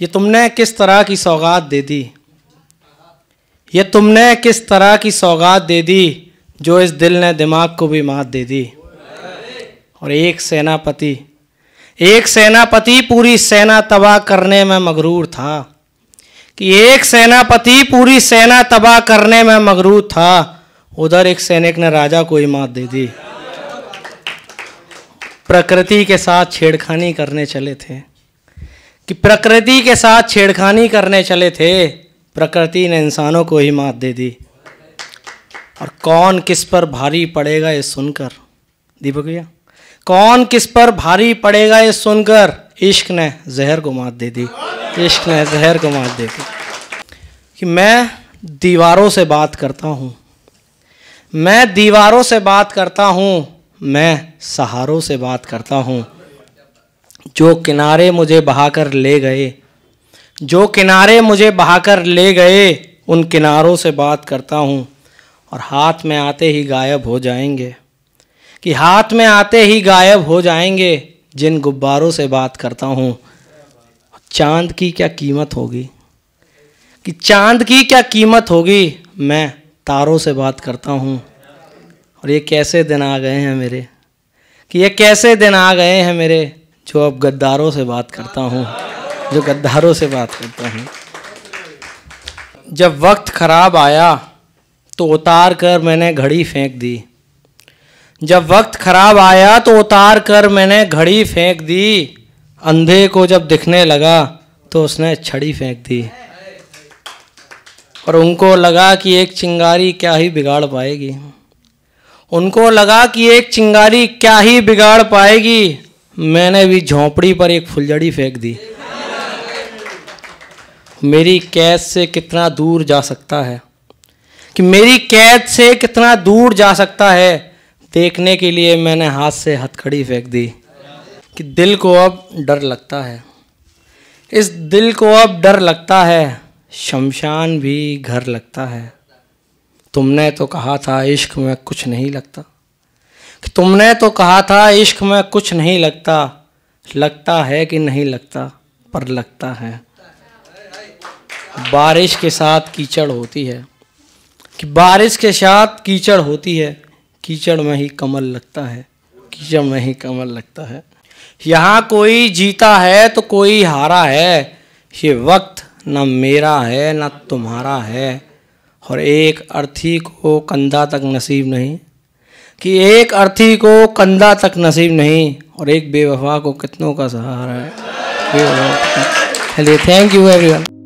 ये तुमने किस तरह की सौगात दे दी ये तुमने किस तरह की सौगात दे दी जो इस दिल ने दिमाग को भी मात दे दी और एक सेनापति एक सेनापति पूरी सेना तबाह करने में मगरूर था कि एक सेनापति पूरी सेना तबाह करने में मगरूर था उधर एक सैनिक ने राजा को ही मात दे दी प्रकृति के साथ छेड़खानी करने चले थे कि प्रकृति के साथ छेड़खानी करने चले थे प्रकृति ने इंसानों को ही मात दे दी और कौन किस पर भारी पड़ेगा ये सुनकर दीपक भैया कौन किस पर भारी पड़ेगा ये सुनकर इश्क ने जहर को मात दे दी इश्क ने जहर को मात दे दी कि मैं दीवारों से बात करता हूँ मैं दीवारों से बात करता हूँ मैं सहारों से बात करता हूँ जो किनारे मुझे बहाकर ले गए जो किनारे मुझे बहाकर ले गए उन किनारों से बात करता हूँ और हाथ में आते ही गायब हो जाएंगे कि हाथ में आते ही गायब हो जाएंगे जिन गुब्बारों से बात करता हूँ चांद की क्या कीमत होगी कि चांद की क्या कीमत होगी मैं तारों से बात करता हूँ और ये कैसे दिन आ गए हैं मेरे कि ये कैसे दिन आ गए हैं मेरे जो अब गद्दारों से बात करता हूँ जो गद्दारों से बात करता हूँ जब वक्त ख़राब आया तो उतार कर मैंने घड़ी फेंक दी जब वक्त ख़राब आया तो उतार कर मैंने घड़ी फेंक दी अंधे को जब दिखने लगा तो उसने छड़ी फेंक दी और उनको लगा कि एक चिंगारी क्या ही बिगाड़ पाएगी उनको लगा कि एक चिंगारी क्या ही बिगाड़ पाएगी मैंने भी झोंपड़ी पर एक फुलझड़ी फेंक दी मेरी कैद से कितना दूर जा सकता है कि मेरी कैद से कितना दूर जा सकता है देखने के लिए मैंने हाथ से हथकड़ी फेंक दी कि दिल को अब डर लगता है इस दिल को अब डर लगता है शमशान भी घर लगता है तुमने तो कहा था इश्क में कुछ नहीं लगता कि तुमने तो कहा था इश्क में कुछ नहीं लगता लगता है कि नहीं लगता पर लगता है बारिश के साथ कीचड़ होती है कि बारिश के साथ कीचड़ होती है कीचड़ में ही कमल लगता है कीचड़ में ही कमल लगता है यहाँ कोई जीता है तो कोई हारा है ये वक्त न मेरा है न तुम्हारा है और एक अर्थी को कंधा तक नसीब नहीं कि एक अर्थी को कंधा तक नसीब नहीं और एक बेवफा को कितनों का सहारा है चलिए थैंक यू एवरीवन